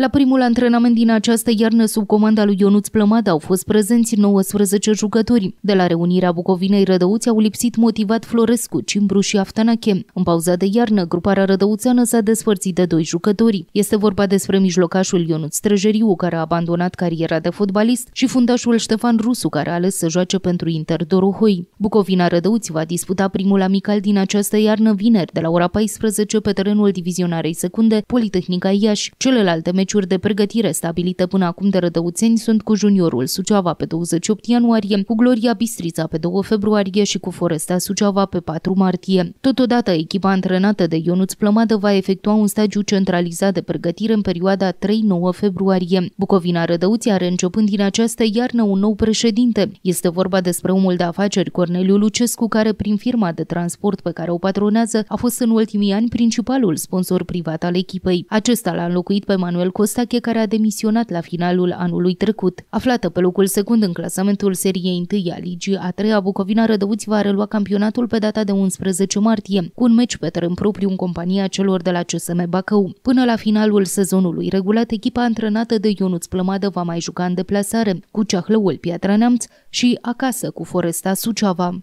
La primul antrenament din această iarnă sub comanda lui Ionuț Plămada au fost prezenți 19 jucători. De la reunirea Bucovinei Rădăuți au lipsit motivat Florescu, Cimbru și Aftanache. În pauza de iarnă, gruparea rădăuțeană s-a despărțit de doi jucători. Este vorba despre mijlocașul Ionuț Străjeriu, care a abandonat cariera de fotbalist, și fundașul Ștefan Rusu, care a ales să joace pentru Inter Dorohoi. Bucovina Rădăuți va disputa primul amical din această iarnă vineri de la ora 14 pe terenul divizionarei secunde Politehnica Iași. Celelalte meci meciuri de pregătire stabilite până acum de rădăuțeni sunt cu juniorul Suceava pe 28 ianuarie, cu Gloria Bistrița pe 2 februarie și cu Forestea Suceava pe 4 martie. Totodată, echipa antrenată de Ionuț Plămadă va efectua un stagiu centralizat de pregătire în perioada 3-9 februarie. Bucovina Rădăuții are începând din această iarnă un nou președinte. Este vorba despre omul de afaceri Corneliu Lucescu, care prin firma de transport pe care o patronează a fost în ultimii ani principalul sponsor privat al echipei. Acesta l-a înlocuit pe Manuel Costache, care a demisionat la finalul anului trecut. Aflată pe locul secund în clasamentul seriei 1 a ligii a 3 a Bucovina Rădăuți va relua campionatul pe data de 11 martie, cu un meci pe teren propriu în compania celor de la CSM Bacău. Până la finalul sezonului regulat, echipa antrenată de Ionuț Plămadă va mai juca în deplasare cu Ceahlăul Piatra Neamț și acasă cu Foresta Suceava.